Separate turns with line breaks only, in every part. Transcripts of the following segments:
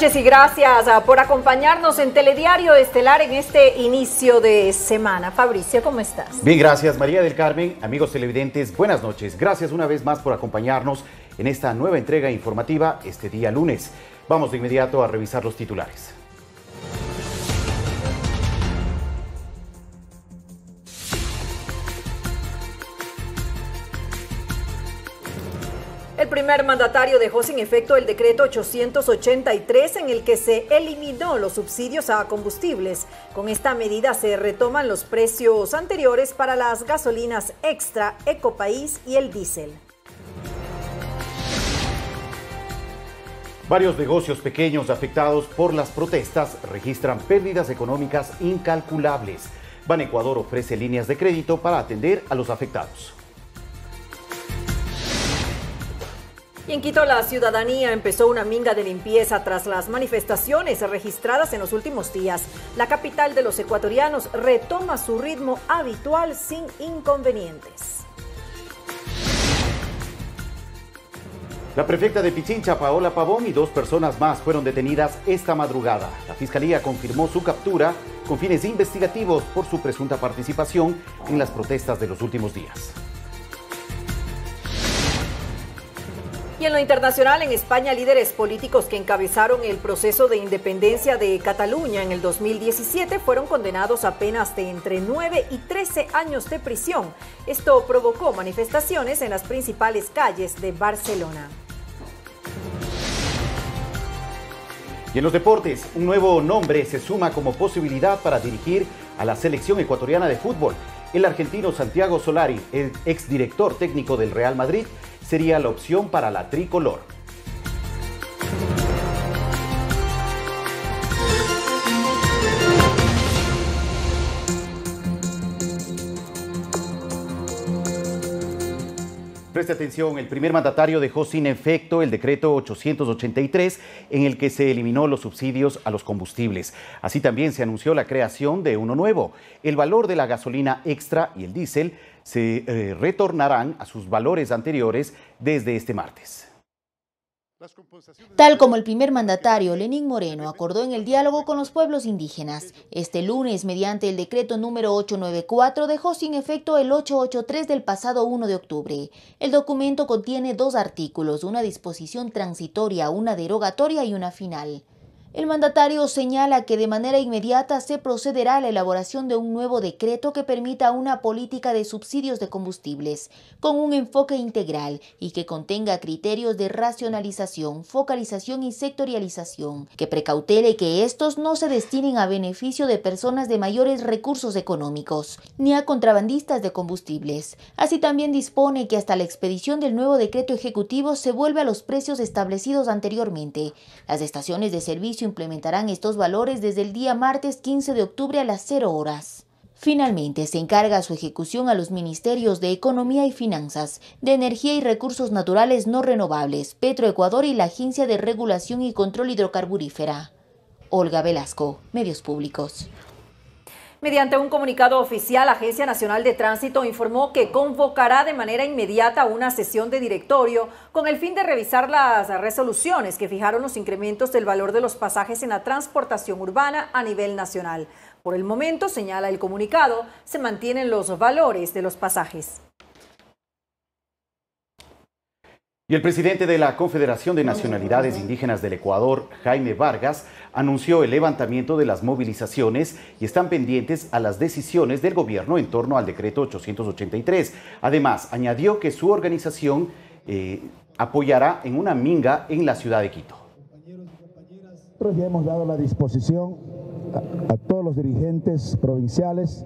noches y gracias ah, por acompañarnos en Telediario Estelar en este inicio de semana. Fabricio, ¿cómo estás? Bien,
gracias María del Carmen, amigos televidentes, buenas noches. Gracias una vez más por acompañarnos en esta nueva entrega informativa este día lunes. Vamos de inmediato a revisar los titulares.
El primer mandatario dejó sin efecto el decreto 883 en el que se eliminó los subsidios a combustibles. Con esta medida se retoman los precios anteriores para las gasolinas extra, Ecopaís y el diésel.
Varios negocios pequeños afectados por las protestas registran pérdidas económicas incalculables. Ban Ecuador ofrece líneas de crédito para atender a los afectados.
Y en Quito la ciudadanía empezó una minga de limpieza tras las manifestaciones registradas en los últimos días. La capital de los ecuatorianos retoma su ritmo habitual sin inconvenientes.
La prefecta de Pichincha, Paola Pavón, y dos personas más fueron detenidas esta madrugada. La fiscalía confirmó su captura con fines investigativos por su presunta participación en las protestas de los últimos días.
Y en lo internacional, en España, líderes políticos que encabezaron el proceso de independencia de Cataluña en el 2017 fueron condenados a penas de entre 9 y 13 años de prisión. Esto provocó manifestaciones en las principales calles de Barcelona.
Y en los deportes, un nuevo nombre se suma como posibilidad para dirigir a la selección ecuatoriana de fútbol. El argentino Santiago Solari, el exdirector técnico del Real Madrid, sería la opción para la tricolor. Preste atención, el primer mandatario dejó sin efecto el decreto 883 en el que se eliminó los subsidios a los combustibles. Así también se anunció la creación de uno nuevo. El valor de la gasolina extra y el diésel se eh, retornarán a sus valores anteriores desde este martes.
Tal como el primer mandatario Lenín Moreno acordó en el diálogo con los pueblos indígenas, este lunes, mediante el decreto número 894, dejó sin efecto el 883 del pasado 1 de octubre. El documento contiene dos artículos, una disposición transitoria, una derogatoria y una final. El mandatario señala que de manera inmediata se procederá a la elaboración de un nuevo decreto que permita una política de subsidios de combustibles con un enfoque integral y que contenga criterios de racionalización, focalización y sectorialización, que precautele que estos no se destinen a beneficio de personas de mayores recursos económicos ni a contrabandistas de combustibles. Así también dispone que hasta la expedición del nuevo decreto ejecutivo se vuelve a los precios establecidos anteriormente. Las estaciones de servicio implementarán estos valores desde el día martes 15 de octubre a las 0 horas. Finalmente, se encarga su ejecución a los ministerios de Economía y Finanzas, de Energía y Recursos Naturales No Renovables, Petroecuador y la Agencia de Regulación y Control Hidrocarburífera. Olga Velasco, Medios Públicos.
Mediante un comunicado oficial, la Agencia Nacional de Tránsito informó que convocará de manera inmediata una sesión de directorio con el fin de revisar las resoluciones que fijaron los incrementos del valor de los pasajes en la transportación urbana a nivel nacional. Por el momento, señala el comunicado, se mantienen los valores de los pasajes.
Y el presidente de la Confederación de Nacionalidades Indígenas del Ecuador, Jaime Vargas, anunció el levantamiento de las movilizaciones y están pendientes a las decisiones del gobierno en torno al decreto 883. Además, añadió que su organización eh, apoyará en una minga en la ciudad de Quito.
Nosotros ya hemos dado la disposición a, todos los dirigentes provinciales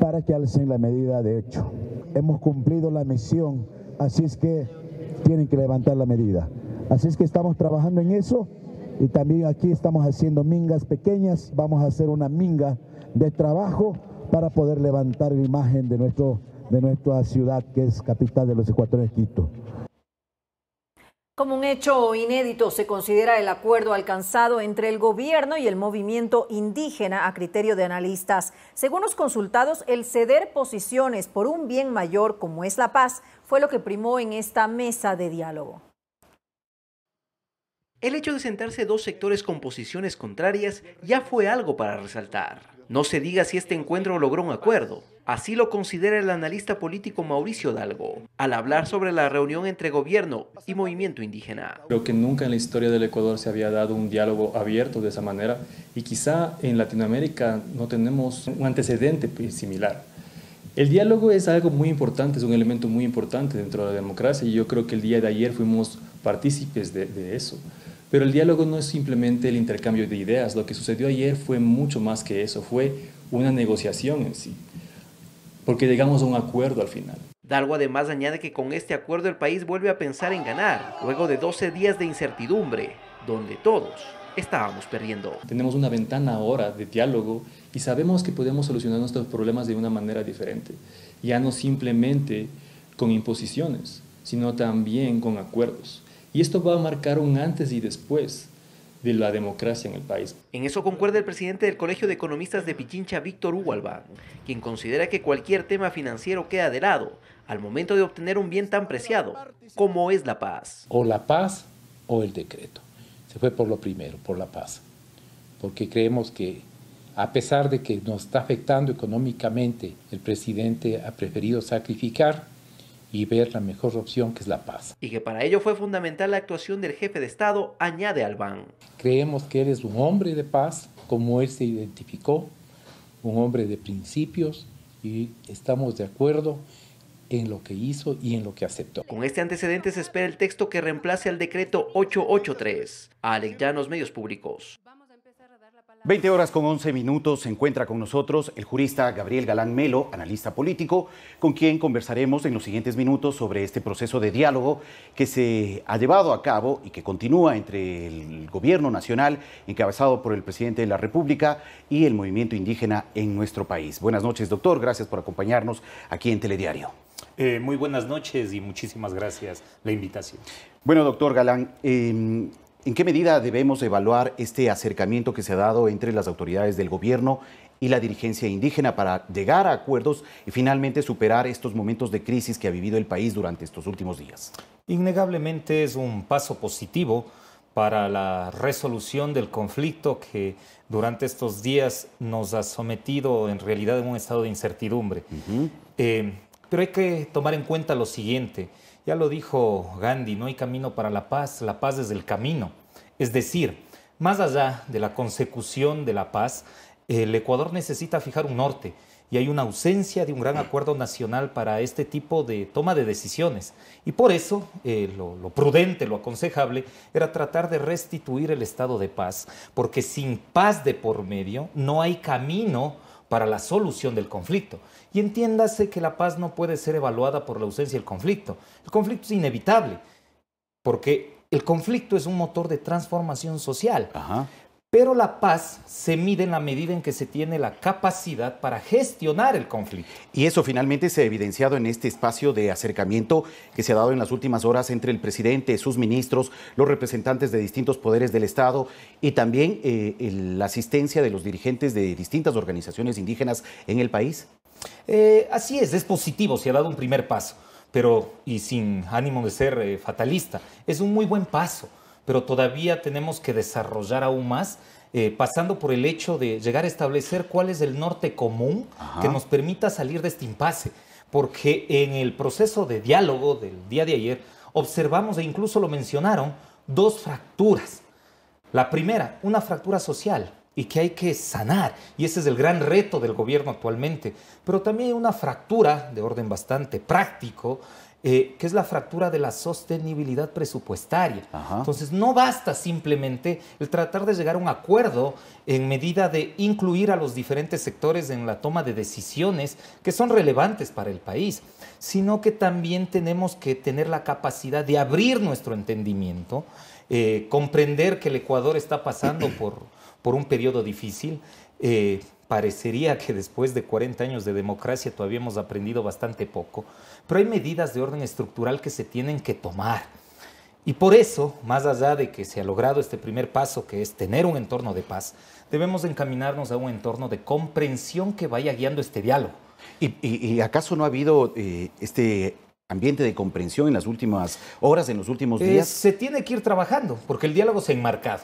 para que alcen la medida de hecho. Hemos cumplido la misión, así es que tienen que levantar la medida. Así es que estamos trabajando en eso y también aquí estamos haciendo mingas pequeñas, vamos a hacer una minga de trabajo para poder levantar la imagen de, nuestro, de nuestra ciudad que es capital de los ecuatorianos Quito.
Como un hecho inédito se considera el acuerdo alcanzado entre el gobierno y el movimiento indígena a criterio de analistas. Según los consultados, el ceder posiciones por un bien mayor como es la paz fue lo que primó en esta mesa de diálogo. El hecho de
sentarse dos sectores con posiciones contrarias ya fue algo para resaltar. No se diga si este encuentro logró un acuerdo. Así lo considera el analista político Mauricio Dalgo al hablar sobre la reunión entre gobierno y movimiento indígena.
Creo que nunca en la historia del Ecuador se había dado un diálogo abierto de esa manera y quizá en Latinoamérica no tenemos un antecedente similar. El diálogo es algo muy importante, es un elemento muy importante dentro de la democracia y yo creo que el día de ayer fuimos partícipes de, eso. Pero el diálogo no es simplemente el intercambio de ideas, lo que sucedió ayer fue mucho más que eso, fue una negociación en sí, porque llegamos a un acuerdo al final.
Dargo además añade que con este acuerdo el país vuelve a pensar en ganar, luego de 12 días de incertidumbre, donde
todos estábamos perdiendo. Tenemos una ventana ahora de diálogo y sabemos que podemos solucionar nuestros problemas de una manera diferente, ya no simplemente con imposiciones, sino también con acuerdos. Y esto va a marcar un antes y después de la democracia en el país.
En eso concuerda el presidente del Colegio de Economistas de Pichincha, Víctor Ugalbán, quien considera que cualquier tema financiero queda de lado al momento de obtener un bien tan preciado
como es la paz. O la paz o el decreto. Se fue por lo primero, por la paz, porque creemos que a pesar de que nos está afectando económicamente, el presidente ha preferido sacrificar y ver la mejor opción que es la paz. Y que para ello fue fundamental la actuación del
jefe de Estado, añade Albán.
Creemos que él es un hombre de paz, como él se identificó, un hombre de principios y estamos de acuerdo en lo que hizo y en lo que aceptó. Con
este antecedente se espera el texto que reemplace al decreto 883. Alex Llanos, Medios
Públicos. 20 horas con 11 minutos se encuentra con nosotros el jurista Gabriel Galán Melo, analista político, con quien conversaremos en los siguientes minutos sobre este proceso de diálogo que se ha llevado a cabo y que continúa entre el gobierno nacional, encabezado por el presidente de la República, y el movimiento indígena en nuestro país. Buenas noches, doctor. Gracias por acompañarnos aquí en Telediario.
Eh, muy buenas noches y muchísimas gracias la invitación.
Bueno, doctor Galán, em, ¿En qué medida debemos evaluar este acercamiento que se ha dado entre las autoridades del gobierno y la dirigencia indígena para llegar a acuerdos y finalmente superar estos momentos de crisis que ha vivido el país durante
estos últimos días? Innegablemente es un paso positivo para la resolución del conflicto que durante estos días nos ha sometido en realidad en un estado de incertidumbre. Eh, pero hay que tomar en cuenta lo siguiente. Ya lo dijo Gandhi, no hay camino para la paz, la paz es el camino. Es decir, más allá de la consecución de la paz, el Ecuador necesita fijar un norte y hay una ausencia de un gran acuerdo nacional para este tipo de toma de decisiones. Y por eso eh, lo, prudente, lo aconsejable, era tratar de restituir el estado de paz, porque sin paz de por medio no hay camino para la solución del conflicto. Y entiéndase que la paz no puede ser evaluada por la ausencia del conflicto. El conflicto es inevitable, porque el conflicto es un motor de transformación social. Ajá. Pero la paz se mide en la medida en que se tiene la capacidad para gestionar el conflicto.
Y eso finalmente se ha evidenciado en este espacio de acercamiento que se ha dado en las últimas horas entre el presidente, sus ministros, los representantes de distintos poderes del Estado y también eh, la asistencia de los dirigentes de distintas organizaciones indígenas
en el país. Eh, así es, es positivo, se ha dado un primer paso, pero y sin ánimo de ser eh, fatalista, es un muy buen paso pero todavía tenemos que desarrollar aún más, eh, pasando por el hecho de llegar a establecer cuál es el norte común que nos permita salir de este impasse, porque en el proceso de diálogo del día de ayer observamos e incluso lo mencionaron dos fracturas. La primera, una fractura social, y que hay que sanar. Y ese es el gran reto del gobierno actualmente. Pero también hay una fractura de orden bastante práctico eh, que es la fractura de la sostenibilidad presupuestaria. Entonces, no basta simplemente el tratar de llegar a un acuerdo en medida de incluir a los diferentes sectores en la toma de decisiones que son relevantes para el país, sino que también tenemos que tener la capacidad de abrir nuestro entendimiento, eh, comprender que el Ecuador está pasando por, por un periodo difícil. Eh, parecería que después de 40 años de democracia todavía hemos aprendido bastante poco, pero hay medidas de orden estructural que se tienen que tomar. Y por eso, más allá de que se ha logrado este primer paso, que es tener un entorno de paz, debemos encaminarnos a un entorno de comprensión que vaya guiando este diálogo. ¿Y, acaso no ha habido eh, este ambiente de
comprensión en las últimas horas, en los últimos eh, días? se
tiene que ir trabajando, porque el diálogo se ha enmarcado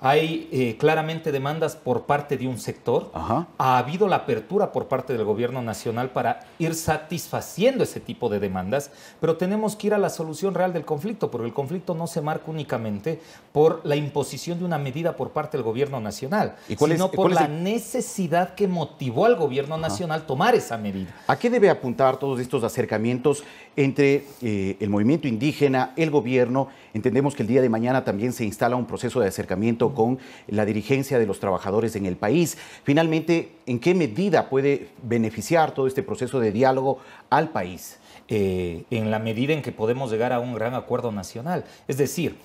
hay eh, claramente demandas por parte de un sector, ha habido la apertura por parte del gobierno nacional para ir satisfaciendo ese tipo de demandas, pero tenemos que ir a la solución real del conflicto, porque el conflicto no se marca únicamente por la imposición de una medida por parte del gobierno nacional, sino por la necesidad que motivó al gobierno nacional tomar esa medida.
¿A qué debe apuntar todos estos acercamientos entre eh, el movimiento indígena, el gobierno? Entendemos que el día de mañana también se instala un proceso de acercamiento con la dirigencia de los trabajadores en el país. Finalmente, ¿en qué medida
puede beneficiar todo este proceso de diálogo al país? Eh, en la medida en que podemos llegar a un gran acuerdo nacional. Es decir,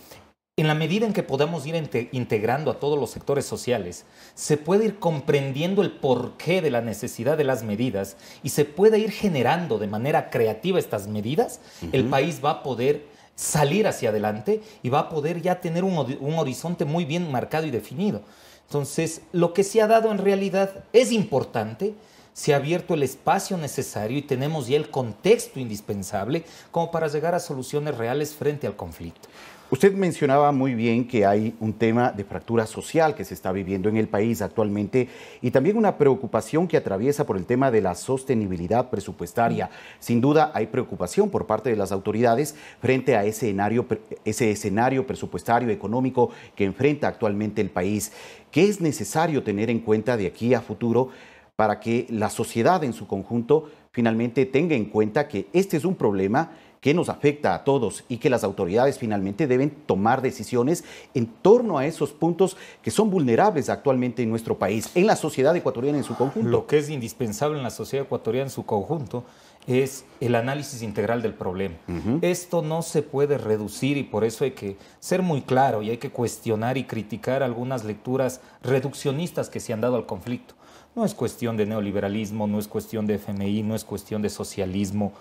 en la medida en que podamos ir integrando a todos los sectores sociales, se puede ir comprendiendo el porqué de la necesidad de las medidas y se puede ir generando de manera creativa estas medidas, el país va a poder salir hacia adelante y va a poder ya tener un, horizonte muy bien marcado y definido. Entonces, lo que se ha dado en realidad es importante, se ha abierto el espacio necesario y tenemos ya el contexto indispensable como para llegar a soluciones reales frente al conflicto.
Usted mencionaba muy bien que hay un tema de fractura social que se está viviendo en el país actualmente y también una preocupación que atraviesa por el tema de la sostenibilidad presupuestaria. Sin duda hay preocupación por parte de las autoridades frente a ese escenario, ese escenario presupuestario económico que enfrenta actualmente el país. ¿Qué es necesario tener en cuenta de aquí a futuro para que la sociedad en su conjunto finalmente tenga en cuenta que este es un problema que nos afecta a todos y que las autoridades finalmente deben tomar decisiones en torno a esos
puntos que son vulnerables actualmente en nuestro país, en la sociedad ecuatoriana en su conjunto. Lo que es indispensable en la sociedad ecuatoriana en su conjunto es el análisis integral del problema. Esto no se puede reducir y por eso hay que ser muy claro y hay que cuestionar y criticar algunas lecturas reduccionistas que se han dado al conflicto. No es cuestión de neoliberalismo, no es cuestión de FMI, no es cuestión de socialismo,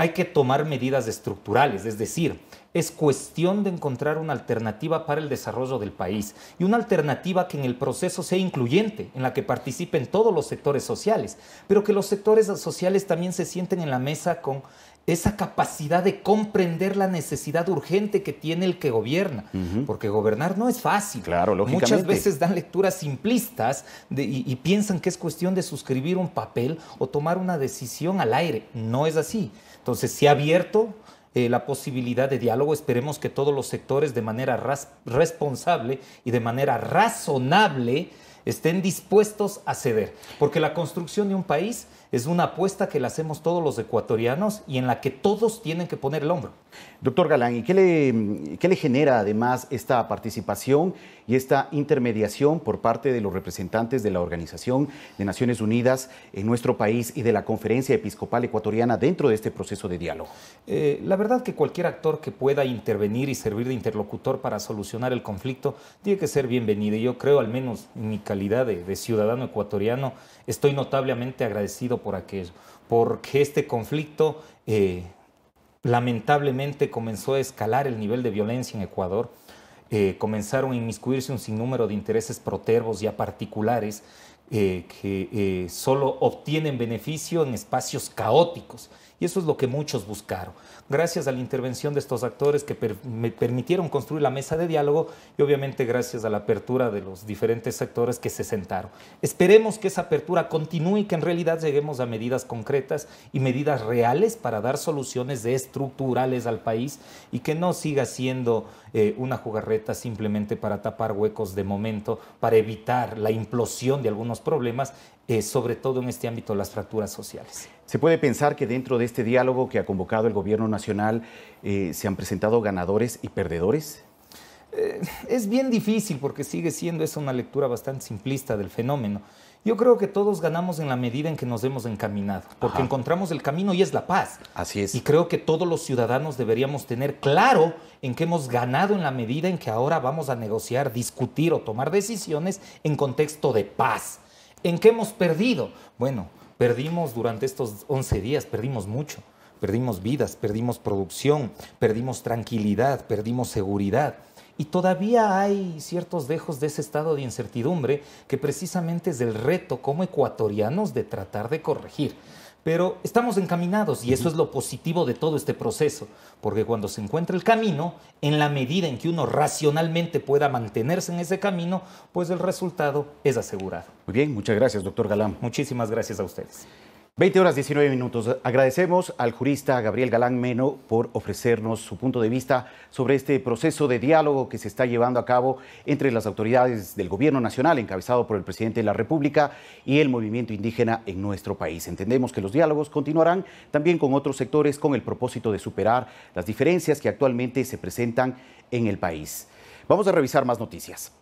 hay que tomar medidas estructurales, es decir, es cuestión de encontrar una alternativa para el desarrollo del país y una alternativa que en el proceso sea incluyente, en la que participen todos los sectores sociales, pero que los sectores sociales también se sienten en la mesa con esa capacidad de comprender la necesidad urgente que tiene el que gobierna, porque gobernar no es fácil. Claro, Muchas veces dan lecturas simplistas y piensan que es cuestión de suscribir un papel o tomar una decisión al aire. No es así. Entonces, se ha abierto eh, la posibilidad de diálogo. Esperemos que todos los sectores de manera responsable y de manera razonable estén dispuestos a ceder, porque la construcción de un país es una apuesta que la hacemos todos los ecuatorianos y en la que todos tienen que poner el hombro. Doctor Galán, ¿y qué
le, qué le genera además esta participación y esta intermediación por parte de los representantes de la Organización de Naciones Unidas
en nuestro país y de la Conferencia Episcopal Ecuatoriana dentro de este proceso de diálogo? Eh, la verdad que cualquier actor que pueda intervenir y servir de interlocutor para solucionar el conflicto tiene que ser bienvenido. Yo creo, al menos en mi calidad de, ciudadano ecuatoriano, estoy notablemente agradecido por aquello, porque este conflicto... Eh, lamentablemente comenzó a escalar el nivel de violencia en Ecuador. Eh, comenzaron a inmiscuirse un sinnúmero de intereses protervos ya particulares eh, que eh, solo obtienen beneficio en espacios caóticos y eso es lo que muchos buscaron. Gracias a la intervención de estos actores que me permitieron construir la mesa de diálogo y obviamente gracias a la apertura de los diferentes sectores que se sentaron. Esperemos que esa apertura continúe y que en realidad lleguemos a medidas concretas y medidas reales para dar soluciones estructurales al país y que no siga siendo eh, una jugarreta simplemente para tapar huecos de momento, para evitar la implosión de algunos problemas eh, sobre todo en este ámbito las fracturas sociales.
¿Se puede pensar que dentro de este diálogo que ha convocado el Gobierno Nacional eh, se han presentado ganadores y perdedores?
Eh, es bien difícil porque sigue siendo esa una lectura bastante simplista del fenómeno. Yo creo que todos ganamos en la medida en que nos hemos encaminado, porque encontramos el camino y es la paz. Así es. Y creo que todos los ciudadanos deberíamos tener claro en que hemos ganado en la medida en que ahora vamos a negociar, discutir o tomar decisiones en contexto de paz ¿En qué hemos perdido? Bueno, perdimos durante estos 11 días, perdimos mucho. Perdimos vidas, perdimos producción, perdimos tranquilidad, perdimos seguridad. Y todavía hay ciertos dejos de ese estado de incertidumbre que precisamente es el reto como ecuatorianos de tratar de corregir. Pero estamos encaminados y eso es lo positivo de todo este proceso, porque cuando se encuentra el camino, en la medida en que uno racionalmente pueda mantenerse en ese camino, pues el resultado es asegurado. Muy bien, muchas gracias, doctor Galán. Muchísimas gracias
a ustedes. 20 horas 19 minutos. Agradecemos al jurista Gabriel Galán Meno por ofrecernos su punto de vista sobre este proceso de diálogo que se está llevando a cabo entre las autoridades del gobierno nacional, encabezado por el presidente de la República, y el movimiento indígena en nuestro país. Entendemos que los diálogos continuarán también con otros sectores con el propósito de superar las diferencias que actualmente se presentan en el país. Vamos a revisar más noticias.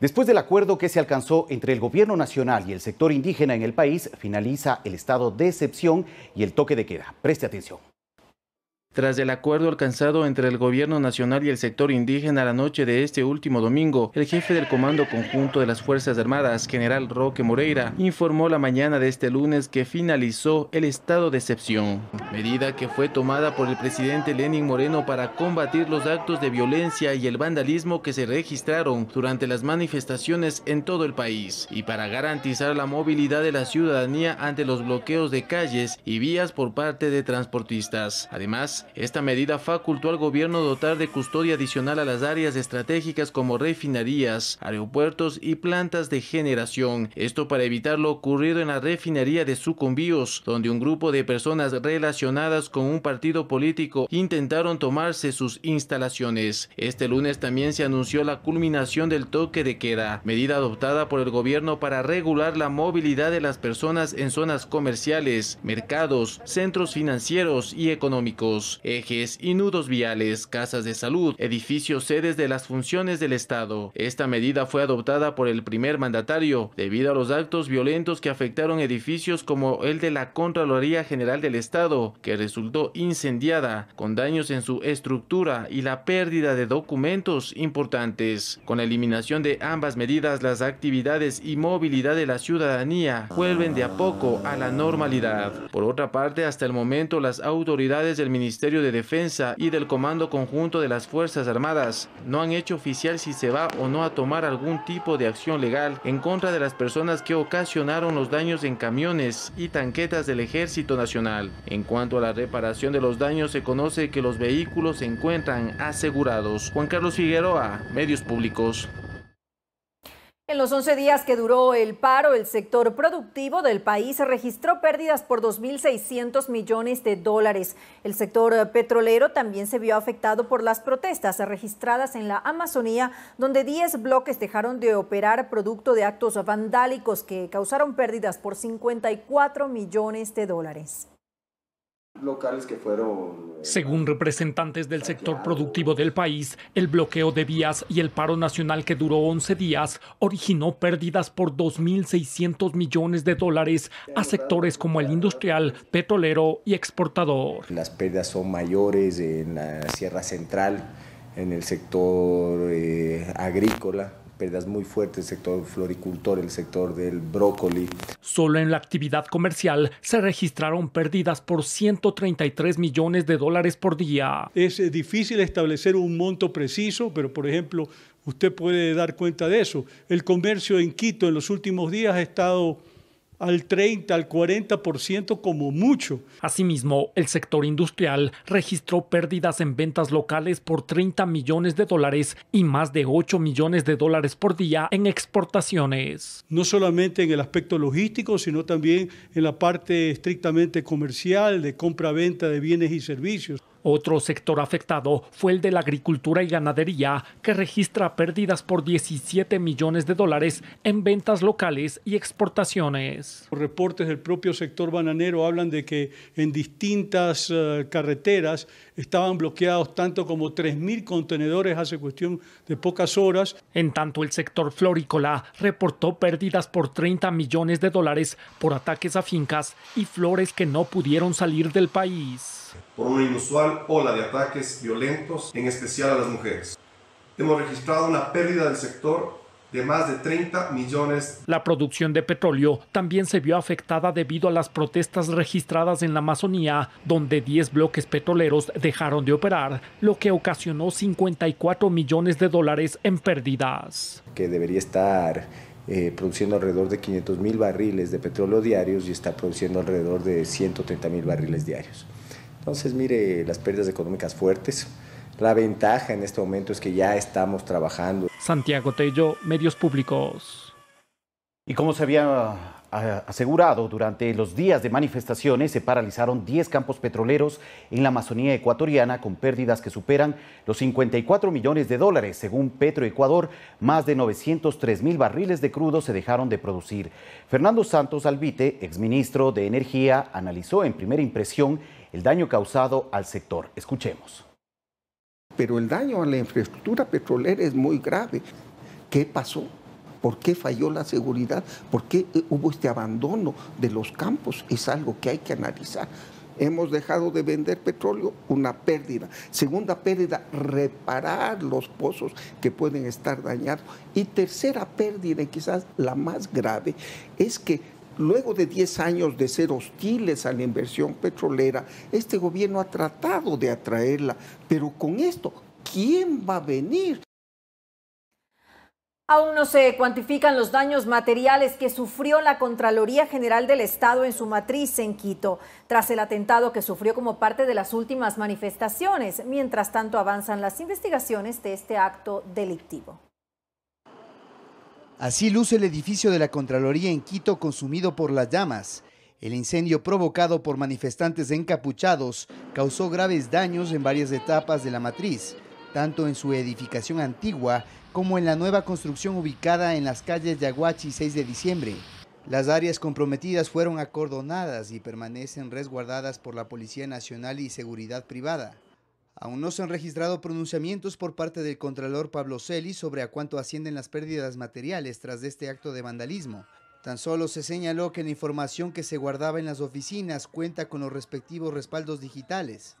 Después del acuerdo que se alcanzó entre el gobierno nacional y el sector indígena en el país, finaliza el estado de excepción y el toque de queda. Preste atención.
Tras el acuerdo alcanzado entre el gobierno nacional y el sector indígena la noche de este último domingo, el jefe del Comando Conjunto de las Fuerzas Armadas, general Roque Moreira, informó la mañana de este lunes que finalizó el estado de excepción, medida que fue tomada por el presidente Lenin Moreno para combatir los actos de violencia y el vandalismo que se registraron durante las manifestaciones en todo el país y para garantizar la movilidad de la ciudadanía ante los bloqueos de calles y vías por parte de transportistas. Además, esta medida facultó al gobierno dotar de custodia adicional a las áreas estratégicas como refinerías, aeropuertos y plantas de generación. Esto para evitar lo ocurrido en la refinería de Sucumbíos, donde un grupo de personas relacionadas con un partido político intentaron tomarse sus instalaciones. Este lunes también se anunció la culminación del toque de queda, medida adoptada por el gobierno para regular la movilidad de las personas en zonas comerciales, mercados, centros financieros y económicos ejes y nudos viales, casas de salud, edificios sedes de las funciones del Estado. Esta medida fue adoptada por el primer mandatario debido a los actos violentos que afectaron edificios como el de la Contraloría General del Estado, que resultó incendiada, con daños en su estructura y la pérdida de documentos importantes. Con la eliminación de ambas medidas, las actividades y movilidad de la ciudadanía vuelven de a poco a la normalidad. Por otra parte, hasta el momento las autoridades del Ministerio Ministerio de Defensa y del Comando Conjunto de las Fuerzas Armadas no han hecho oficial si se va o no a tomar algún tipo de acción legal en contra de las personas que ocasionaron los daños en camiones y tanquetas del Ejército Nacional. En cuanto a la reparación de los daños, se conoce que los vehículos se encuentran asegurados. Juan Carlos Figueroa, Medios Públicos.
En los 11 días que duró el paro, el sector productivo del país registró pérdidas por 2.600 millones de dólares. El sector petrolero también se vio afectado por las protestas registradas en la Amazonía, donde 10 bloques dejaron de operar producto de actos vandálicos que causaron pérdidas por 54 millones de dólares
locales que fueron... Eh, Según representantes del sector productivo del país, el bloqueo de vías y el paro nacional que duró 11 días originó pérdidas por 2.600 millones de dólares a sectores como el industrial, petrolero y exportador.
Las pérdidas son mayores en la Sierra Central, en el sector eh, agrícola pérdidas muy fuertes, el sector floricultor, el sector del brócoli.
Solo en la actividad comercial se registraron pérdidas por 133 millones de dólares por día. Es eh, difícil establecer un monto preciso, pero por ejemplo, usted puede dar cuenta de eso. El comercio en Quito en los últimos días ha estado al 30, al 40% como mucho. Asimismo, el sector industrial registró pérdidas en ventas locales por 30 millones de dólares y más de 8 millones de dólares por día en exportaciones. No solamente en el aspecto logístico, sino también en la parte estrictamente comercial de compra-venta de bienes y servicios. Otro sector afectado fue el de la agricultura y ganadería, que registra pérdidas por 17 millones de dólares en ventas locales y exportaciones. Los reportes del propio sector bananero hablan de que en distintas eh, carreteras estaban bloqueados tanto como 3.000 contenedores hace cuestión de pocas horas. En tanto, el sector florícola reportó pérdidas por 30 millones de dólares por ataques a fincas y flores que no pudieron salir del país
por una inusual ola de ataques violentos, en especial a las mujeres. Hemos registrado una pérdida del sector de más de 30 millones.
La producción de petróleo también se vio afectada debido a las protestas registradas en la Amazonía, donde 10 bloques petroleros dejaron de operar, lo que ocasionó 54 millones de dólares en pérdidas.
Que debería estar eh, produciendo alrededor de 500 mil barriles de petróleo diarios y está produciendo alrededor de 130 mil barriles diarios. Entonces, mire, las pérdidas económicas fuertes. La ventaja en este momento es que ya estamos trabajando.
Santiago Tello, Medios Públicos.
Y como se había ah, asegurado, durante los días de manifestaciones se paralizaron 10 campos petroleros en la Amazonía ecuatoriana con pérdidas que superan los 54 millones de dólares. Según Ecuador. más de 903 mil barriles de crudo se dejaron de producir. Fernando Santos Alvite, exministro de Energía, analizó en primera impresión el daño causado al sector. Escuchemos. Pero el daño a la infraestructura petrolera es muy grave. ¿Qué pasó?
¿Por qué falló la seguridad? ¿Por qué eh, hubo este abandono de los campos? Es algo que hay que analizar. Hemos dejado de vender petróleo, una pérdida. Segunda pérdida, reparar los pozos que pueden estar dañados. Y tercera pérdida, quizás la más grave, es que Luego de 10 años de ser hostiles a la inversión petrolera, este gobierno ha tratado de atraerla, pero con esto, ¿quién va a venir?
Aún no se cuantifican los daños materiales que sufrió la Contraloría General del Estado en su matriz en Quito, tras el atentado que sufrió como parte de las últimas manifestaciones. Mientras tanto, avanzan las investigaciones de este acto delictivo.
Así luce el edificio de la Contraloría en Quito consumido por las llamas. El incendio provocado por manifestantes encapuchados causó graves daños en varias etapas de la matriz, tanto en su edificación antigua como en la nueva construcción ubicada en las calles Yaguachi 6 de diciembre. Las áreas comprometidas fueron acordonadas y permanecen resguardadas por la Policía Nacional y Seguridad Privada. Aún no se han registrado pronunciamientos por parte del Contralor Pablo Celi sobre a cuánto ascienden las pérdidas materiales tras este acto de vandalismo. Tan solo se señaló que la información que se guardaba en las oficinas cuenta con los respectivos respaldos digitales.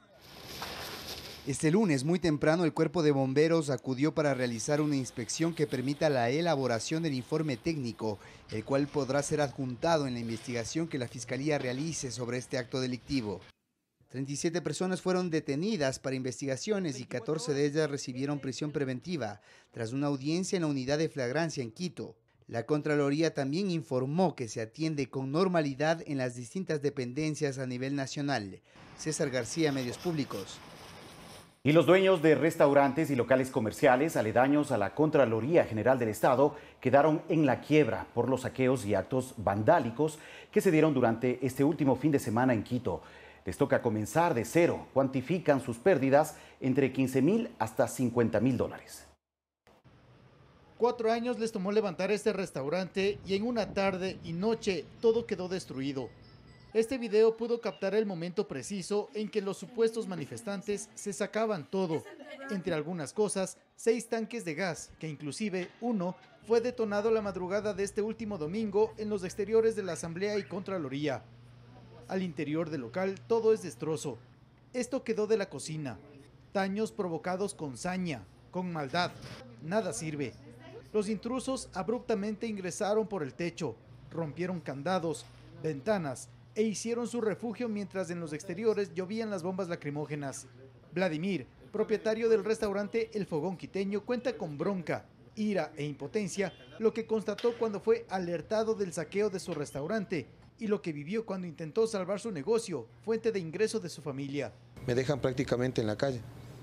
Este lunes, muy temprano, el cuerpo de bomberos acudió para realizar una inspección que permita la elaboración del informe técnico, el cual podrá ser adjuntado en la investigación que la Fiscalía realice sobre este acto delictivo. 37 personas fueron detenidas para investigaciones y 14 de ellas recibieron prisión preventiva tras una audiencia en la unidad de flagrancia en Quito. La Contraloría también informó que se atiende con normalidad en las distintas dependencias a nivel nacional. César García, Medios Públicos.
Y los dueños de restaurantes y locales comerciales aledaños a la Contraloría General del Estado quedaron en la quiebra por los saqueos y actos vandálicos que se dieron durante este último fin de semana en Quito les toca comenzar de cero. Cuantifican sus pérdidas entre 15 mil hasta 50 mil dólares.
Cuatro años les tomó levantar este restaurante y en una tarde y noche todo quedó destruido. Este video pudo captar el momento preciso en que los supuestos manifestantes se sacaban todo, entre algunas cosas, seis tanques de gas, que inclusive uno fue detonado la madrugada de este último domingo en los exteriores de la Asamblea y Contraloría. Al interior del local todo es destrozo. Esto quedó de la cocina. Daños provocados con saña, con maldad. Nada sirve. Los intrusos abruptamente ingresaron por el techo, rompieron candados, ventanas e hicieron su refugio mientras en los exteriores llovían las bombas lacrimógenas. Vladimir, propietario del restaurante El Fogón Quiteño, cuenta con bronca, ira e impotencia, lo que constató cuando fue alertado del saqueo de su restaurante y lo que vivió cuando intentó salvar su negocio, fuente de ingreso de su familia. Me dejan prácticamente en la calle.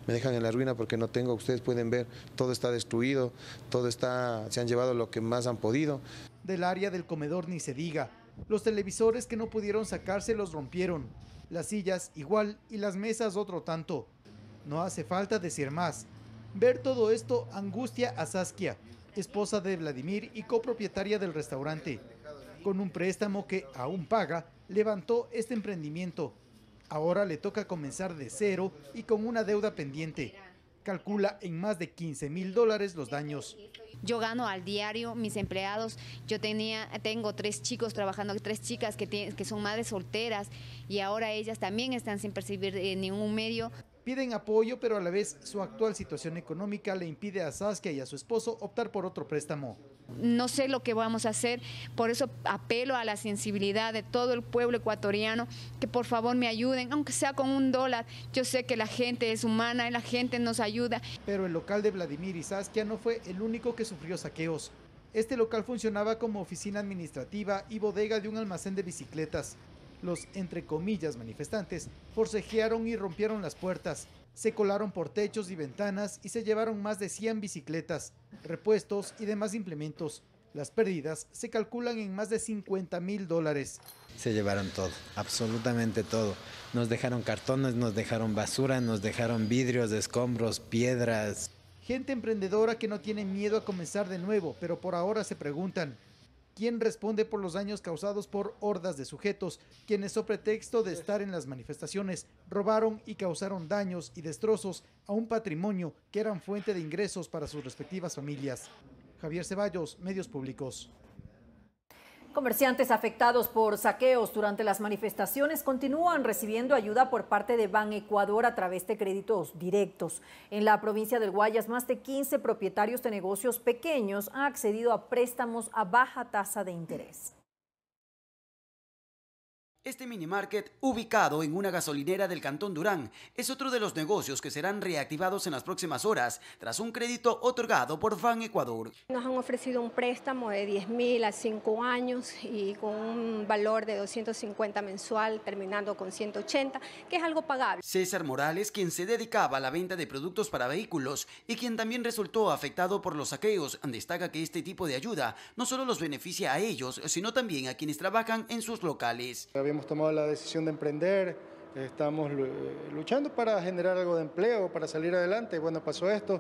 Me dejan en la ruina porque no tengo, ustedes pueden ver, todo está destruido, todo está, se han llevado lo que más han podido. Del área del comedor ni se diga, los televisores que no pudieron sacarse los rompieron, las sillas igual y las mesas otro tanto. No hace falta decir más. Ver todo esto angustia a Saskia, esposa de Vladimir y copropietaria del restaurante. Con un préstamo que aún paga, levantó este emprendimiento. Ahora le toca comenzar de cero y con una deuda pendiente. Calcula en más de 15 mil dólares los daños.
Yo gano al diario, mis empleados, yo tenía, tengo tres chicos trabajando, tres chicas que, que son madres solteras y ahora ellas también están sin percibir eh, ningún medio. Piden apoyo, pero
a la vez su actual situación económica le impide a Saskia y a su esposo optar por otro préstamo.
No sé lo que vamos a hacer, por eso apelo a la sensibilidad de todo el pueblo ecuatoriano que por favor me ayuden, aunque sea con un dólar. Yo sé que la gente es humana, la gente nos ayuda.
Pero el local de Vladimir y Saskia no fue el único que sufrió saqueos. Este local funcionaba como oficina administrativa y bodega de un almacén de bicicletas. Los, entre comillas, manifestantes forcejearon y rompieron las puertas, se colaron por techos y ventanas y se llevaron más de 100 bicicletas, repuestos y demás implementos. Las pérdidas se calculan en más de 50 mil dólares.
Se llevaron todo, absolutamente todo. Nos dejaron cartones, nos dejaron basura, nos dejaron vidrios, escombros, piedras.
Gente emprendedora que no tiene miedo a comenzar de nuevo, pero por ahora se preguntan, Quién responde por los daños causados por hordas de sujetos, quienes, so pretexto de estar en las manifestaciones, robaron y causaron daños y destrozos a un patrimonio que eran fuente de ingresos para sus respectivas familias. Javier Ceballos, Medios Públicos.
Comerciantes afectados por saqueos durante las manifestaciones continúan recibiendo ayuda por parte de Ban Ecuador a través de créditos directos. En la provincia del Guayas, más de 15 propietarios de negocios pequeños han accedido a préstamos a baja tasa de interés.
Este mini market, ubicado en una gasolinera del Cantón Durán, es otro de los negocios que serán reactivados en las próximas horas tras un crédito otorgado por Fan Ecuador.
Nos han ofrecido un préstamo de 10 mil a 5 años y con un valor de 250 mensual, terminando con 180, que es algo pagable.
César Morales, quien se dedicaba a la venta de productos para vehículos y quien también resultó afectado por los saqueos, destaca que este tipo de ayuda no solo los beneficia a ellos, sino también a quienes trabajan en sus locales
hemos tomado la decisión de emprender, estamos luchando para generar algo de empleo, para salir adelante. Bueno, pasó esto,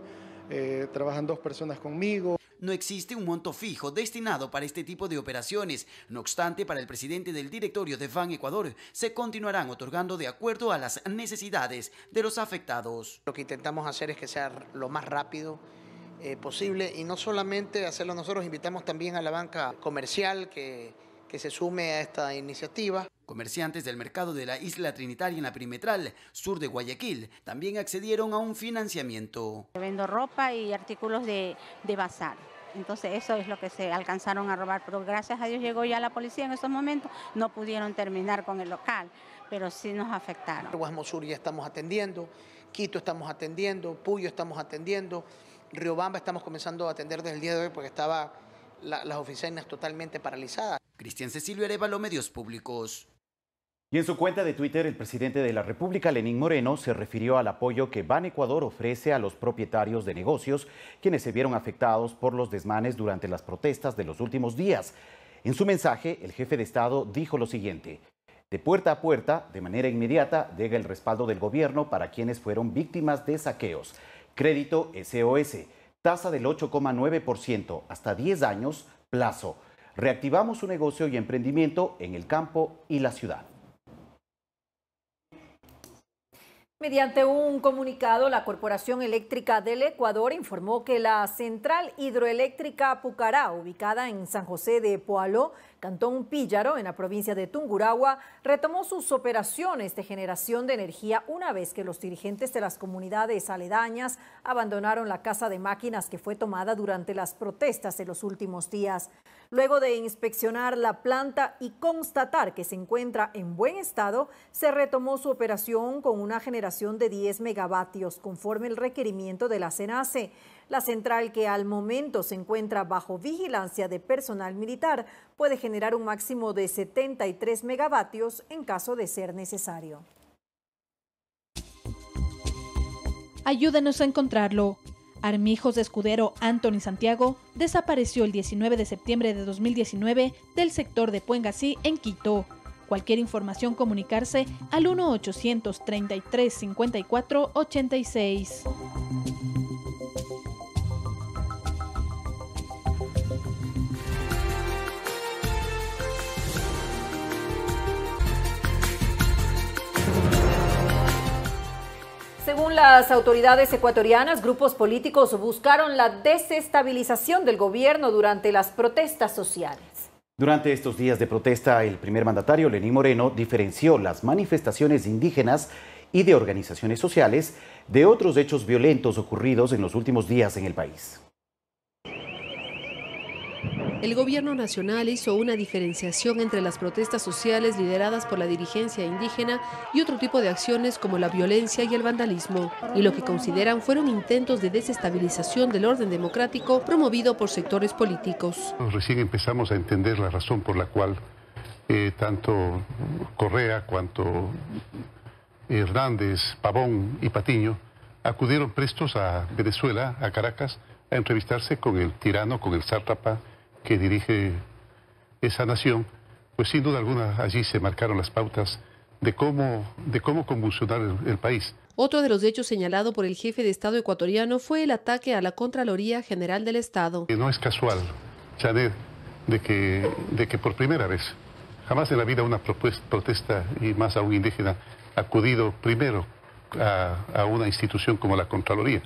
eh, trabajan dos personas conmigo. No existe un monto
fijo destinado para este tipo de operaciones. No obstante, para el presidente del directorio de FAN Ecuador, se continuarán otorgando de acuerdo a las necesidades de los afectados. Lo que intentamos hacer es que sea lo más rápido eh, posible y no solamente hacerlo nosotros, invitamos también a la banca comercial que que se sume a esta iniciativa. Comerciantes del mercado de la isla Trinitaria en la Primetral, sur de Guayaquil, también accedieron a un financiamiento.
Vendo ropa y artículos de, de bazar. Entonces eso es lo que se alcanzaron a robar, pero gracias a Dios llegó ya la policía en esos momentos, no pudieron terminar con el local, pero sí nos afectaron. Guasmo Sur ya estamos atendiendo, Quito estamos
atendiendo, Puyo estamos atendiendo, Riobamba estamos comenzando a atender desde el día de hoy porque estaban las oficinas totalmente paralizadas. Cristian Cecilio Arevalo, Medios Públicos.
Y en su cuenta de Twitter, el presidente de la República, Lenín Moreno, se refirió al apoyo que Ban Ecuador ofrece a los propietarios de negocios, quienes se vieron afectados por los desmanes durante las protestas de los últimos días. En su mensaje, el jefe de Estado dijo lo siguiente. De puerta a puerta, de manera inmediata, llega el respaldo del gobierno para quienes fueron víctimas de saqueos. Crédito SOS, tasa del 8,9%, hasta 10 años, plazo. Reactivamos su negocio y emprendimiento en el campo y la ciudad.
Mediante un comunicado, la Corporación Eléctrica del Ecuador informó que la central hidroeléctrica Pucará, ubicada en San José de Poaló, Cantón Píllaro, en la provincia de Tungurahua, retomó sus operaciones de generación de energía una vez que los dirigentes de las comunidades aledañas abandonaron la casa de máquinas que fue tomada durante las protestas de los últimos días. Luego de inspeccionar la planta y constatar que se encuentra en buen estado, se retomó su operación con una generación de 10 megavatios, conforme el requerimiento de la SENACE. La central, que al momento se encuentra bajo vigilancia de personal militar, puede generar un máximo de 73 megavatios en caso de ser necesario.
Ayúdenos a encontrarlo. Armijos de Escudero Anthony Santiago desapareció el 19 de septiembre de 2019 del sector de Puengasí en Quito. Cualquier información comunicarse al 1 800 54 86
Según las autoridades ecuatorianas, grupos políticos buscaron la desestabilización del gobierno durante las protestas sociales.
Durante estos días de protesta, el primer mandatario Lenín Moreno diferenció las manifestaciones indígenas y de organizaciones sociales de otros hechos violentos ocurridos en los últimos días en el país
el gobierno nacional hizo una diferenciación entre las protestas sociales lideradas por la dirigencia indígena y otro tipo de acciones como la violencia y el vandalismo, y lo que consideran fueron intentos de desestabilización del orden democrático promovido por sectores políticos.
Recién empezamos a entender la razón por la cual eh, tanto Correa cuanto Hernández, Pavón y Patiño acudieron prestos a Venezuela, a Caracas, a entrevistarse con el tirano, con el sátrapa que dirige esa nación, pues sin duda alguna allí se marcaron las pautas de cómo, de cómo convulsionar el, país.
Otro de los hechos señalado por el jefe de Estado ecuatoriano fue el ataque a la Contraloría General del Estado.
No es casual, Janet, de que, de que por primera vez, jamás en la vida una protesta y más aún un indígena acudido primero a, a una institución como la Contraloría.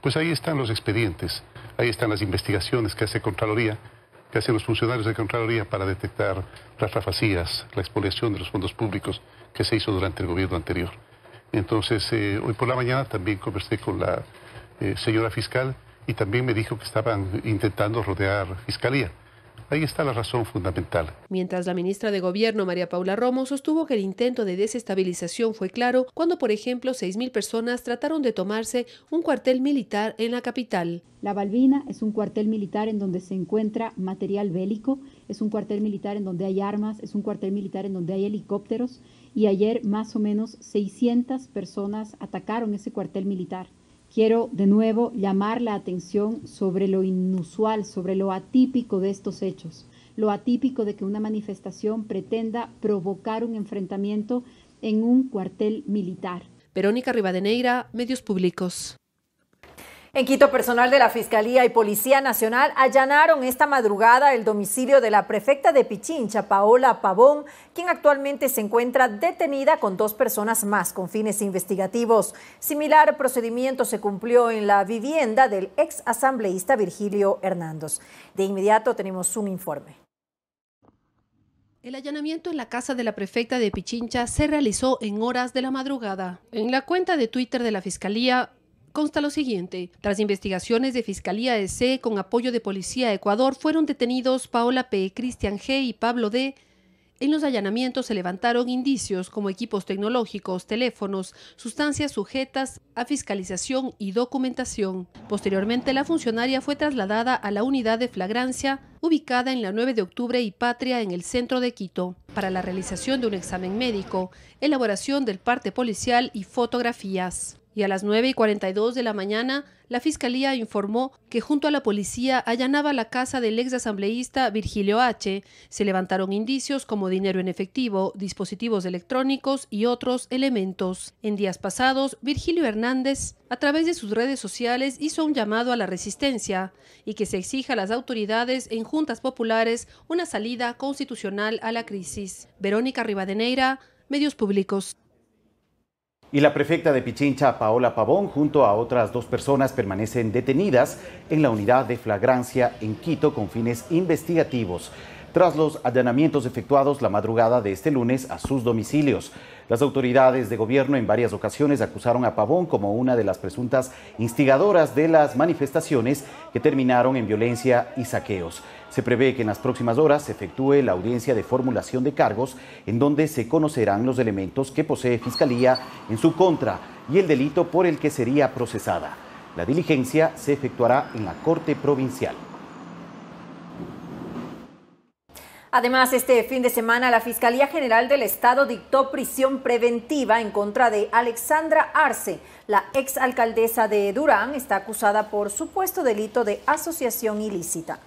Pues ahí están los expedientes, ahí están las investigaciones que hace Contraloría que hacen los funcionarios de Contraloría para detectar las rafacías, la expoliación de los fondos públicos que se hizo durante el gobierno anterior. Entonces, eh, hoy por la mañana también conversé con la eh, señora fiscal y también me dijo que estaban intentando rodear fiscalía. Ahí está la razón fundamental.
Mientras la ministra de Gobierno, María Paula Romo, sostuvo que el intento de desestabilización fue claro cuando, por ejemplo, 6.000 personas trataron de tomarse
un cuartel militar en la capital. La Balbina es un cuartel militar en donde se encuentra material bélico, es un cuartel militar en donde hay armas, es un cuartel militar en donde hay helicópteros
y ayer más o menos 600 personas atacaron ese cuartel militar quiero de nuevo llamar la atención sobre lo inusual, sobre lo atípico
de estos hechos, lo atípico de que una manifestación pretenda provocar un enfrentamiento en un cuartel militar.
Verónica Rivadeneira, Medios Públicos.
En Quito, personal de la Fiscalía y Policía Nacional allanaron esta madrugada el domicilio de la prefecta de Pichincha, Paola Pavón, quien actualmente se encuentra detenida con dos personas más con fines investigativos. Similar procedimiento se cumplió en la vivienda del ex asambleísta Virgilio Hernández. De inmediato tenemos un informe. El allanamiento en la casa de la prefecta de
Pichincha se realizó en horas de la madrugada. En la cuenta de Twitter de la Fiscalía, consta lo siguiente. Tras investigaciones de Fiscalía EC con apoyo de Policía Ecuador, fueron detenidos Paola P., Cristian G. y Pablo D. En los allanamientos se levantaron indicios como equipos tecnológicos, teléfonos, sustancias sujetas a fiscalización y documentación. Posteriormente, la funcionaria fue trasladada a la unidad de flagrancia ubicada en la 9 de octubre y Patria en el centro de Quito para la realización de un examen médico, elaboración del parte policial y fotografías y a las 9 y 42 de la mañana, la Fiscalía informó que junto a la policía allanaba la casa del ex exasambleísta Virgilio H. Se levantaron indicios como dinero en efectivo, dispositivos electrónicos y otros elementos. En días pasados, Virgilio Hernández, a través de sus redes sociales, hizo un llamado a la resistencia y que se exija a las autoridades en juntas populares una salida constitucional a la crisis. Verónica Rivadeneira, Medios Públicos.
Y la prefecta de Pichincha, Paola Pavón, junto a otras dos personas, permanecen detenidas en la unidad de flagrancia en Quito con fines investigativos, tras los allanamientos efectuados la madrugada de este lunes a sus domicilios. Las autoridades de gobierno en varias ocasiones acusaron a Pavón como una de las presuntas instigadoras de las manifestaciones que terminaron en violencia y saqueos. Se prevé que en las próximas horas se efectúe la audiencia de formulación de cargos en donde se conocerán los elementos que posee Fiscalía en su contra y el delito por el que sería procesada. La diligencia se efectuará en la Corte Provincial.
Además, este fin de semana la Fiscalía General del Estado dictó prisión preventiva en contra de Alexandra Arce. La exalcaldesa de Durán está acusada por supuesto delito de asociación ilícita.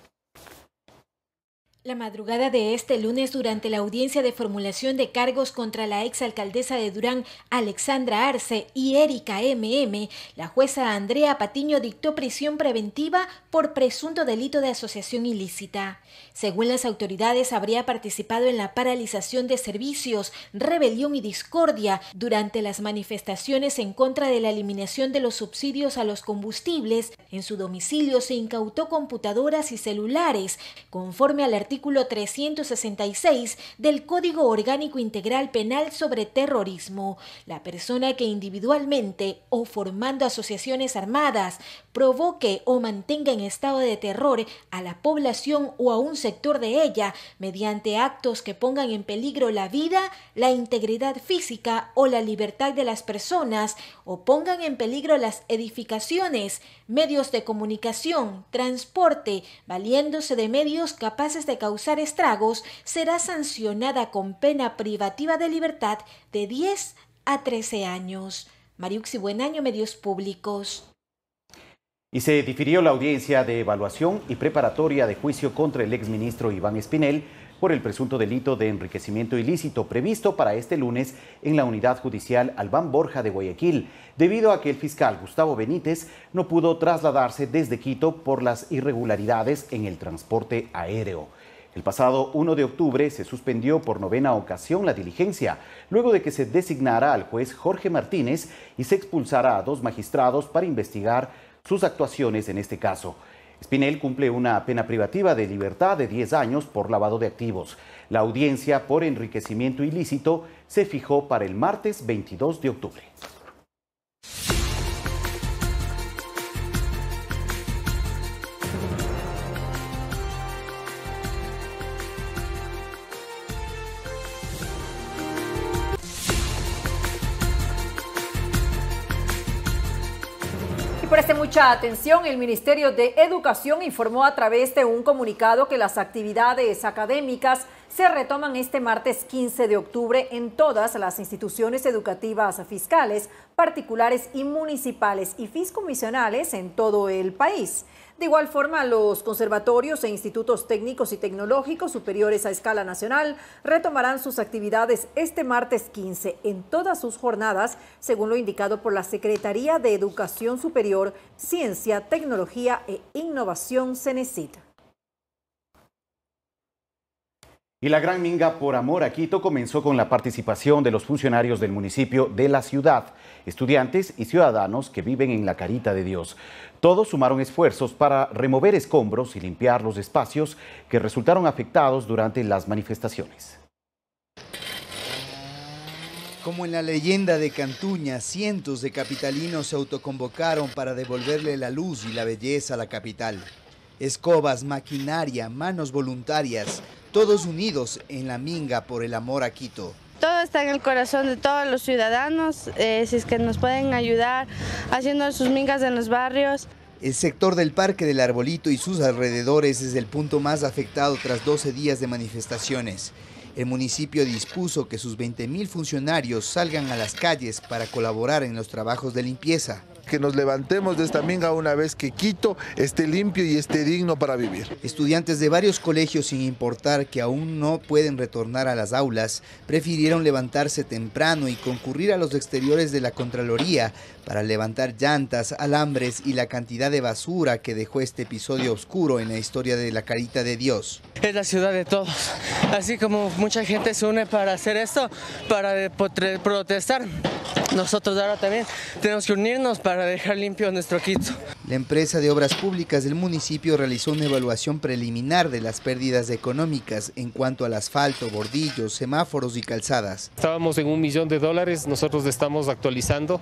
La madrugada de este lunes, durante la audiencia de formulación de cargos contra la exalcaldesa de Durán, Alexandra Arce y Erika MM, la jueza Andrea Patiño dictó prisión preventiva por presunto delito de asociación ilícita. Según las autoridades, habría participado en la paralización de servicios, rebelión y discordia durante las manifestaciones en contra de la eliminación de los subsidios a los combustibles. En su domicilio se incautó computadoras y celulares, conforme al artículo 366 del Código Orgánico Integral Penal sobre Terrorismo. La persona que individualmente o formando asociaciones armadas provoque o mantenga en estado de terror a la población o a un sector de ella mediante actos que pongan en peligro la vida, la integridad física o la libertad de las personas o pongan en peligro las edificaciones, medios de comunicación, transporte, valiéndose de medios capaces de causar estragos, será sancionada con pena privativa de libertad de 10 a 13 años. Mariuxi año, Medios Públicos
y se difirió la audiencia de evaluación y preparatoria de juicio contra el exministro Iván Espinel por el presunto delito de enriquecimiento ilícito previsto para este lunes en la Unidad Judicial Albán Borja de Guayaquil, debido a que el fiscal Gustavo Benítez no pudo trasladarse desde Quito por las irregularidades en el transporte aéreo. El pasado 1 de octubre se suspendió por novena ocasión la diligencia, luego de que se designara al juez Jorge Martínez y se expulsara a dos magistrados para investigar sus actuaciones en este caso. Spinel cumple una pena privativa de libertad de 10 años por lavado de activos. La audiencia por enriquecimiento ilícito se fijó para el martes 22 de octubre.
atención, el Ministerio de Educación informó a través de un comunicado que las actividades académicas se retoman este martes 15 de octubre en todas las instituciones educativas fiscales, particulares y municipales y fiscomisionales en todo el país. De igual forma, los conservatorios e institutos técnicos y tecnológicos superiores a escala nacional retomarán sus actividades este martes 15 en todas sus jornadas, según lo indicado por la Secretaría de Educación Superior, Ciencia, Tecnología e Innovación CENESIT.
Y la Gran Minga por Amor a Quito comenzó con la participación de los funcionarios del municipio de la ciudad, estudiantes y ciudadanos que viven en la Carita de Dios. Todos sumaron esfuerzos para remover escombros y limpiar los espacios que resultaron afectados durante las manifestaciones.
Como en la leyenda de Cantuña, cientos de capitalinos se autoconvocaron para devolverle la luz y la belleza a la capital. Escobas, maquinaria, manos voluntarias, todos unidos en la minga por el amor a Quito
está en el
corazón de todos los ciudadanos, eh, si es que nos pueden ayudar haciendo sus mingas en
los barrios.
El sector del Parque del Arbolito y sus alrededores es el punto más afectado tras 12 días de manifestaciones. El municipio dispuso que sus 20.000 funcionarios salgan a las calles para colaborar en los trabajos de limpieza
que nos levantemos
de esta minga una vez que Quito esté limpio y esté digno para vivir.
Estudiantes de varios
colegios, sin importar que aún no pueden retornar a las aulas, prefirieron levantarse temprano y concurrir a los exteriores de la Contraloría para levantar llantas, alambres y la cantidad de basura que dejó este episodio oscuro en la historia de la carita de Dios.
Es la ciudad de todos, así como mucha gente se une para hacer esto, para protestar. Nosotros ahora también tenemos que unirnos para dejar limpio nuestro
Quito. La empresa de obras públicas del municipio realizó una evaluación preliminar de las pérdidas económicas en cuanto al asfalto, bordillos, semáforos y calzadas.
Estábamos en un millón de dólares, nosotros estamos actualizando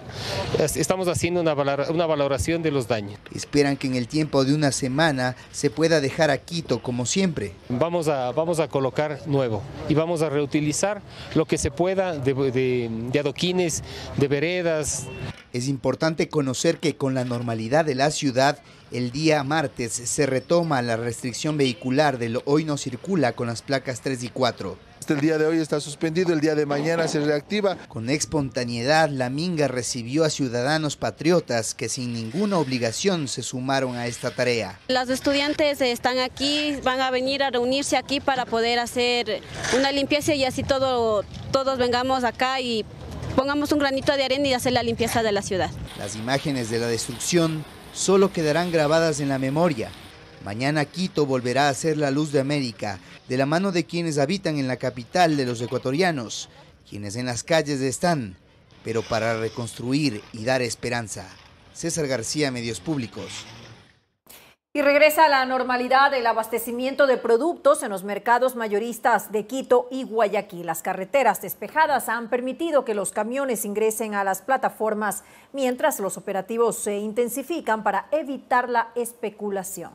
estamos haciendo una, valoración de los daños.
Esperan que en el tiempo de una semana se pueda dejar a Quito como siempre.
Vamos a, vamos a colocar nuevo y vamos a reutilizar lo que se pueda de, adoquines, de veredas. Es importante conocer que con la
normalidad de la ciudad, el día martes se retoma la restricción vehicular de del hoy no circula con las placas 3 y 4.
Hasta el día de hoy está suspendido, el día de mañana se
reactiva. Con espontaneidad, la Minga recibió a ciudadanos patriotas que sin ninguna obligación se sumaron a esta tarea.
Las estudiantes están aquí, van a venir a reunirse aquí para poder hacer una limpieza y así todo, todos vengamos acá y pongamos un granito de arena y hacer la limpieza de la ciudad.
Las imágenes de la destrucción solo quedarán grabadas en la memoria Mañana Quito volverá a ser la luz de América, de la mano de quienes habitan en la capital de los ecuatorianos, quienes en las calles están, pero para reconstruir y dar esperanza. César García, Medios Públicos.
Y regresa a la normalidad el abastecimiento de productos en los mercados mayoristas de Quito y Guayaquil. Las carreteras despejadas han permitido que los camiones ingresen a las plataformas mientras los operativos se intensifican para evitar la especulación.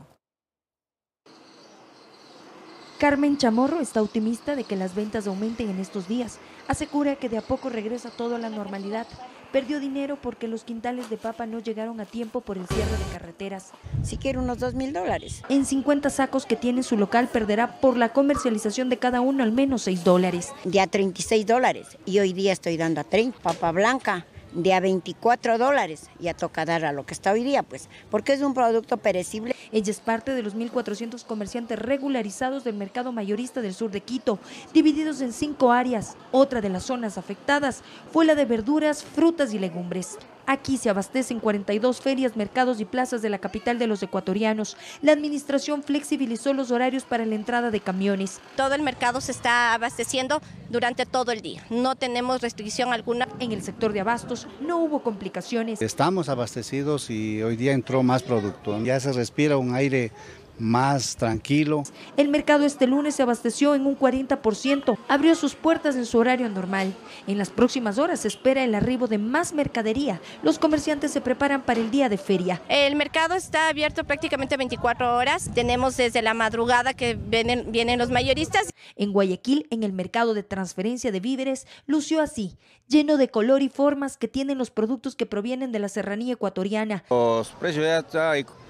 Carmen Chamorro está optimista de que las ventas aumenten en estos días. Asegura que de a poco regresa todo a la normalidad. Perdió dinero porque los quintales de papa no llegaron a tiempo por el cierre de carreteras. Si quiere unos dos mil dólares. En 50 sacos que tiene su local perderá por la comercialización de cada uno al menos 6 dólares. Ya 36 dólares y hoy día estoy dando a 30. Papa blanca de a 24 dólares y a dar a lo que está hoy día, pues, porque es un producto perecible. Ella es parte de los 1.400 comerciantes regularizados del mercado mayorista del sur de Quito, divididos en cinco áreas. Otra de las zonas afectadas fue la de verduras, frutas y legumbres. Aquí se abastecen 42 ferias, mercados y plazas de la capital de los ecuatorianos. La administración flexibilizó los horarios para la entrada de camiones. Todo el mercado se está abasteciendo durante todo el día. No tenemos restricción alguna. En el sector de abastos no hubo complicaciones.
Estamos abastecidos y hoy día entró más producto. Ya se respira un aire más tranquilo.
El mercado este lunes se abasteció en un 40%, abrió sus puertas en su horario normal. En las próximas horas se espera el arribo de más mercadería. Los comerciantes se preparan para el día de feria. El mercado está abierto prácticamente 24 horas. Tenemos desde la madrugada que vienen, vienen los mayoristas. En Guayaquil, en el mercado de transferencia de víveres, lució así, lleno de color y formas que tienen los productos que provienen de la serranía ecuatoriana.
Los precios ya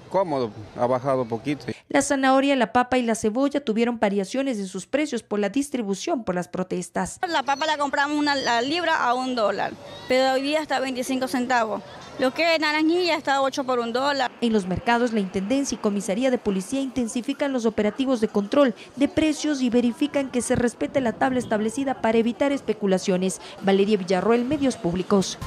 cómodo, ha bajado poquito.
La zanahoria, la papa y la cebolla tuvieron variaciones en sus precios por la distribución por las protestas. La papa la compramos una la libra a un dólar, pero hoy día está a 25 centavos. Lo que es naranjilla está 8 por un dólar. En los mercados, la Intendencia y Comisaría de Policía intensifican los operativos de control de precios y verifican que se respete la tabla establecida para evitar especulaciones. Valeria Villarroel, Medios Públicos.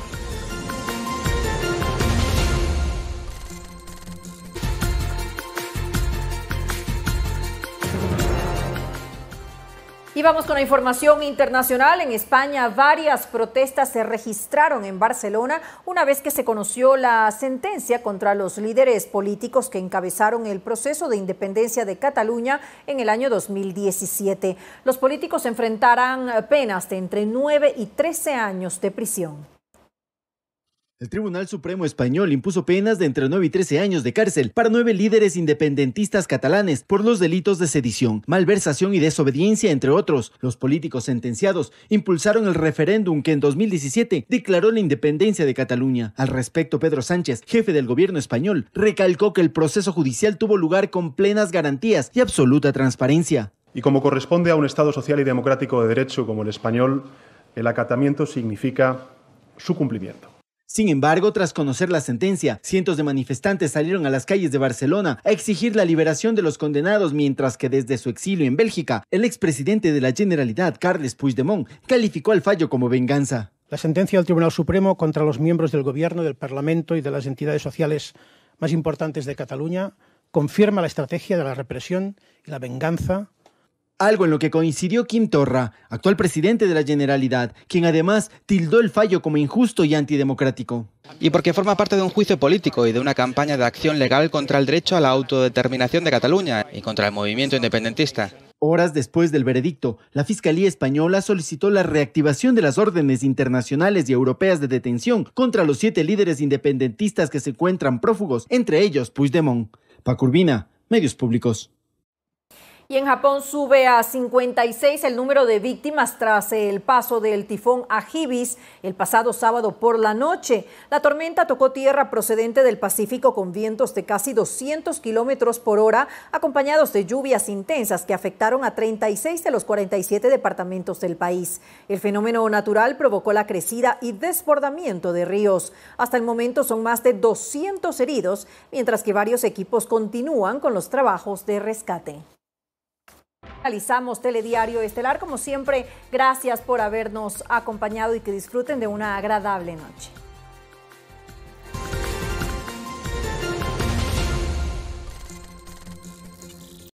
Y vamos con la información internacional. En España varias protestas se registraron en Barcelona una vez que se conoció la sentencia contra los líderes políticos que encabezaron el proceso de independencia de Cataluña en el año 2017. Los políticos enfrentarán penas de entre 9 y 13 años de prisión.
El Tribunal Supremo Español impuso penas de entre 9 y 13 años de cárcel para nueve líderes independentistas catalanes por los delitos de sedición, malversación y desobediencia, entre otros. Los políticos sentenciados impulsaron el referéndum que en 2017 declaró la independencia de Cataluña. Al respecto, Pedro Sánchez, jefe del gobierno español, recalcó que el proceso judicial tuvo lugar con plenas garantías y absoluta transparencia. Y como corresponde a un Estado social y democrático de derecho como el español, el acatamiento significa su cumplimiento. Sin embargo, tras conocer la sentencia, cientos de manifestantes salieron a las calles de Barcelona a exigir la liberación de los condenados, mientras que desde su exilio en Bélgica, el expresidente de la Generalidad, Carles Puigdemont, calificó el fallo como venganza. La sentencia del Tribunal Supremo contra los miembros del Gobierno, del Parlamento y de las entidades sociales más importantes de Cataluña confirma la estrategia de la represión y la venganza algo en lo que coincidió Kim Torra, actual presidente de la Generalidad, quien además tildó el fallo como injusto y antidemocrático. Y porque forma parte de un juicio político y de una campaña de acción legal contra el derecho a la autodeterminación de Cataluña y contra el movimiento independentista. Horas después del veredicto, la Fiscalía Española solicitó la reactivación de las órdenes internacionales y europeas de detención contra los siete líderes independentistas que se encuentran prófugos, entre ellos Puigdemont. Pacurbina, Medios Públicos.
Y en Japón
sube a 56 el número de víctimas tras el paso del tifón Ajibis el pasado sábado por la noche. La tormenta tocó tierra procedente del Pacífico con vientos de casi 200 kilómetros por hora, acompañados de lluvias intensas que afectaron a 36 de los 47 departamentos del país. El fenómeno natural provocó la crecida y desbordamiento de ríos. Hasta el momento son más de 200 heridos, mientras que varios equipos continúan con los trabajos de rescate. Realizamos Telediario Estelar. Como siempre, gracias por habernos acompañado y que disfruten de una agradable noche.